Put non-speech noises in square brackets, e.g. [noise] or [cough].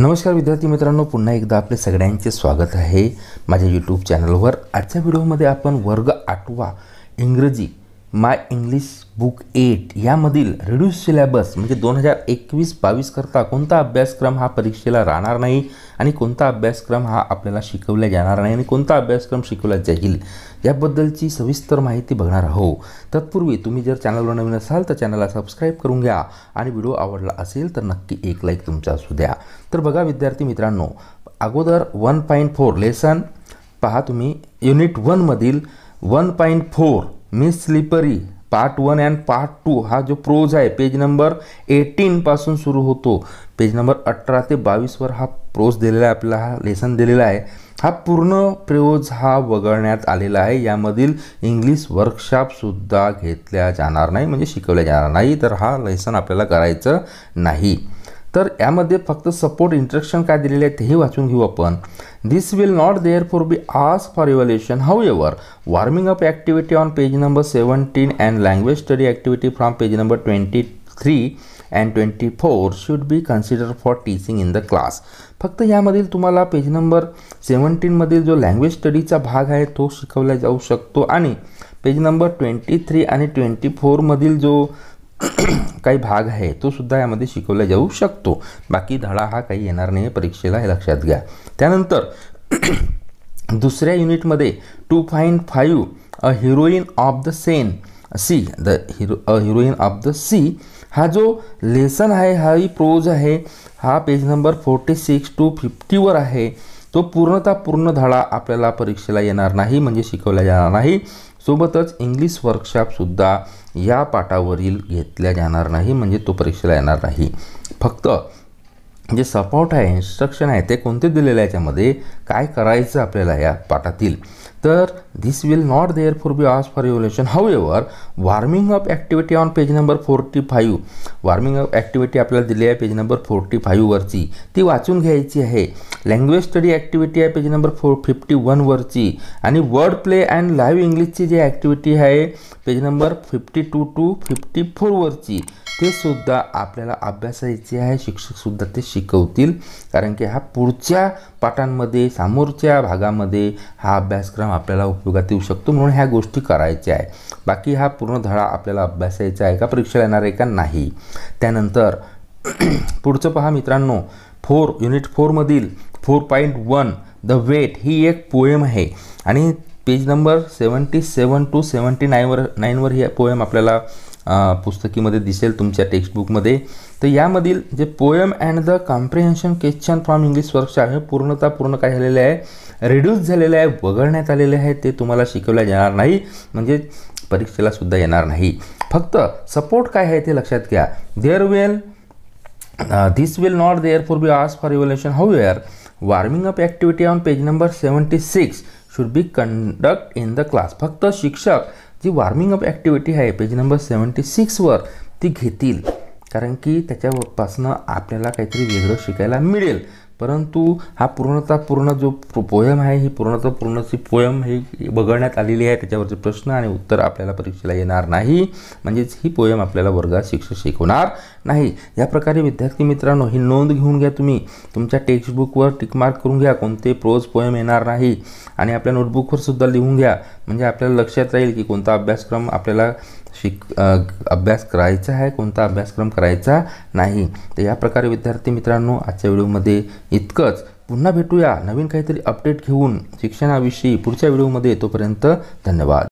नमस्कार विद्यार्थी मित्रांनो पुन्हा एकदा आपले सगळ्यांचे स्वागत आहे माझ्या यूट्यूब चॅनलवर आजच्या व्हिडिओमध्ये आपण वर्ग आठवा इंग्रजी माय इंग्लिश बुक एट यामधील रिड्यूस सिलेबस म्हणजे दोन हजार एकवीस करता कोणता अभ्यासक्रम हा परीक्षेला राहणार नाही आणि कोणता अभ्यासक्रम हा आपल्याला शिकवला जाणार नाही आणि कोणता अभ्यासक्रम शिकवला जाईल याबद्दलची सविस्तर माहिती बघणार आहो तत्पूर्वी तुम्ही जर चॅनलवर नवीन असाल तर चॅनलला सबस्क्राईब करून घ्या आणि व्हिडिओ आवडला असेल तर नक्की एक लाईक तुमचा असू द्या तर बघा विद्यार्थी मित्रांनो अगोदर वन पॉईंट फोर लेसन पहा तुम्ही युनिट वनमधील one point four me slippery part one and part two हा जो प्रोज आहे पेज नंबर एटीनपासून सुरू होतो पेज नंबर अठरा ते बावीसवर हा प्रोज दिलेला आहे आपला हा लेसन दिलेला आहे हा पूर्ण प्रोज हा वगळण्यात आलेला आहे यामधील इंग्लिश वर्कशॉपसुद्धा घेतल्या जाणार नाही म्हणजे शिकवल्या जाणार नाही तर हा लेसन आपल्याला करायचं नाही तर यामध्ये फक्त सपोर्ट इंट्रक्शन काय दिलेले आहे तेही वाचून घेऊ आपण this will not therefore be as for evaluation however warming up activity on page number seventeen and language study activity from page number twenty three and twenty four should be consider for teaching in the class फक्त यामधील तुम्हाला page number सेवन्टीनमधील जो language स्टडीचा भाग आहे तो शिकवला जाऊ शकतो आणि पेज नंबर ट्वेंटी थ्री आणि ट्वेंटी फोरमधील जो [clears throat] काही भाग आहे तो सुद्धा यामध्ये शिकवला जाऊ शकतो बाकी धडा हा काही येणार नाही परीक्षेला हे लक्षात घ्या त्यानंतर [clears throat] दुसऱ्या युनिटमध्ये two point five a heroine of the सेन sea the hero a heroine of the sea हा जो लेसन आहे हा ही प्रोज आहे हा page number forty six to फिफ्टीवर आहे तो पूर्णतः पूर्ण धडा आपल्याला परीक्षेला येणार नाही म्हणजे शिकवला जाणार नाही सोबतच इंग्लिश वर्कशॉपसुद्धा या पाठावरील घेतल्या जाणार नाही म्हणजे तो परीक्षेला येणार नाही फक्त जे सपोर्ट आहे इन्स्ट्रक्शन आहे ते कोणते दिलेले आहे याच्यामध्ये काय करायचं आपल्याला या पाठातील तर this will not therefore be as for evaluation however warming up activity on page number forty five warming up activity आपल्याला दिली आहे पेज नंबर फोर्टी फाईव्हवरची ती वाचून घ्यायची आहे लँग्वेज स्टडी ॲक्टिव्हिटी आहे पेज नंबर फोर फिफ्टी वनवरची आणि वर्ड प्ले अँड लाईव्ह इंग्लिशची जी ॲक्टिव्हिटी आहे page number fifty two to fifty फोरवरची ते सुद्धा आपल्याला अभ्यासायचे आहे शिक्षकसुद्धा ते शिकवतील कारण की हा पुढच्या पाठांमध्ये समोरच्या भागामध्ये हा अभ्यासक्रम आपल्याला उपयोगात येऊ शकतो म्हणून ह्या गोष्टी करायच्या आहे बाकी हा पूर्ण धडा आपल्याला अभ्यासायचा आहे का परीक्षा येणार आहे का नाही त्यानंतर [clears throat] पुढचं पहा मित्रांनो फोर युनिट फोरमधील four point one the weight ही एक पोएम आहे आणि page number seventy seven to seventy नाईनवर नाईनवर ही पोएम आपल्याला पुस्तकीमध्ये दिसेल तुमच्या टेक्स्टबुकमध्ये तर यामधील जे poem and the comprehension question from English workshop हे पूर्णतः पूर्ण काय झालेले आहे रिड्यूस झालेले आहे वगळण्यात आलेले आहे ते तुम्हाला शिकवल्या जाणार नाही म्हणजे परीक्षेला सुद्धा येणार नाही फक्त सपोर्ट काय आहे ते लक्षात घ्या there well this will not therefore be as for evaluation however warming up activity on page number seventy six should be conduct in the class फक्त शिक्षक जी वॉर्मिंग अप ॲक्टिव्हिटी आहे page number seventy सिक्सवर ती घेतील कारण की त्याच्यापासनं आपल्याला काहीतरी वेगळं शिकायला मिळेल परंतु हा पूर्णता पूर्ण जो पोयम आहे ही पूर्णता पूर्णची पोयम ही बघण्यात आलेली आहे त्याच्यावरचे प्रश्न आणि उत्तर आपल्याला परीक्षेला येणार नाही म्हणजेच ही पोयम आपल्याला वर्गात शिक्षक शिकवणार नाही या प्रकारे विद्यार्थी मित्रांनो ही नोंद घेऊन घ्या तुम्ही तुमच्या टेक्स्टबुकवर टिकमार्क करून घ्या कोणते प्रोज पोयम येणार नाही आणि आपल्या नोटबुकवर सुद्धा लिहून घ्या म्हणजे आपल्याला लक्षात राहील की कोणता अभ्यासक्रम आपल्याला शिक अभ्यास करायचा आहे कोणता अभ्यासक्रम करायचा नाही तर या प्रकारे विद्यार्थी मित्रांनो आजच्या व्हिडिओमध्ये इतकंच पुन्हा भेटूया नवीन काहीतरी अपडेट घेऊन शिक्षणाविषयी पुढच्या व्हिडिओमध्ये तोपर्यंत धन्यवाद